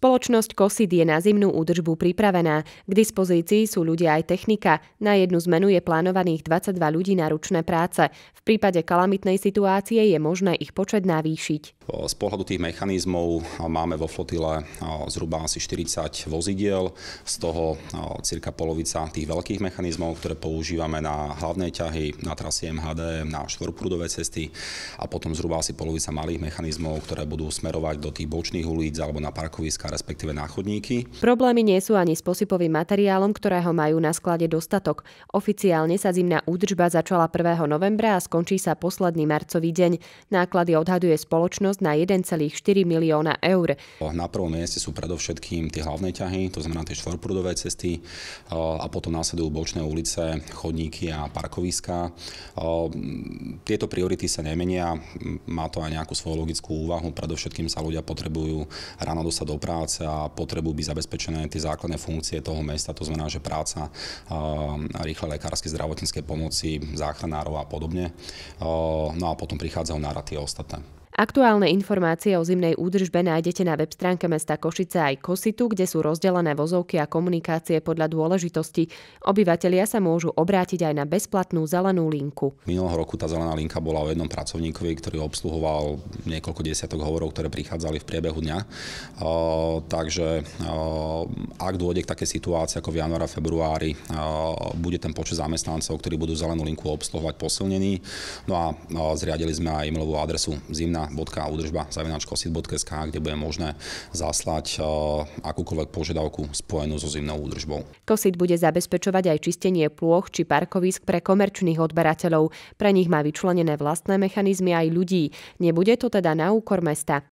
Spoločnosť Kosid je na zimnú údržbu pripravená. K dispozícii sú ľudia aj technika. Na jednu zmenu je plánovaných 22 ľudí na ručné práce. V prípade kalamitnej situácie je možné ich počet navýšiť. Z pohľadu tých mechanizmov máme vo flotile zhruba asi 40 vozidiel, z toho cirka polovica tých veľkých mechanizmov, ktoré používame na hlavné ťahy, na trasy MHD, na štvorprúdové cesty a potom zhruba asi polovica malých mechanizmov, ktoré budú smerovať do tých bočných ulic alebo na parkoviska respektíve na chodníky. Problémy nie sú ani s posypovým materiálom, ktorého majú na sklade dostatok. Oficiálne sa zimná údržba začala 1. novembra a skončí sa posledný marcový deň. Náklady odhaduje spoločnosť na 1,4 milióna eur. Na prvom mieste sú predovšetkým tie hlavné ťahy, to znamená tie štvorprúdové cesty a potom následujú bočné ulice, chodníky a parkoviská. Tieto priority sa nemenia, má to aj nejakú svoju logickú úvahu, predovšetkým sa ľudia potrebujú ráno dostať do práce práce a potrebu byť zabezpečené tie základné funkcie toho mesta, to znamená, že práca, rýchle lekárske zdravotníckej pomoci, záchranárov a podobne. No a potom prichádzajú na tie ostatné. Aktuálne informácie o zimnej údržbe nájdete na web stránke mesta Košice aj Kositu, kde sú rozdelené vozovky a komunikácie podľa dôležitosti. Obyvatelia sa môžu obrátiť aj na bezplatnú zelenú linku. Minulého roku tá zelená linka bola o jednom pracovníkovi, ktorý obsluhoval niekoľko desiatok hovorov, ktoré prichádzali v priebehu dňa. O, takže o, ak dôjde k také situácii ako v januári a februári, o, bude ten počet zamestnancov, ktorí budú zelenú linku obsluhovať posilnený. No a o, zriadili sme aj e-mailovú adresu zimná podpora.udržba zavinačkosit.sk, kde bude možné zaslať e, akúkoľvek požiadavku spojenú so zimnou údržbou. Kosit bude zabezpečovať aj čistenie plôch či parkovisk pre komerčných odberateľov. Pre nich má vyčlenené vlastné mechanizmy aj ľudí. Nebude to teda na úkor mesta.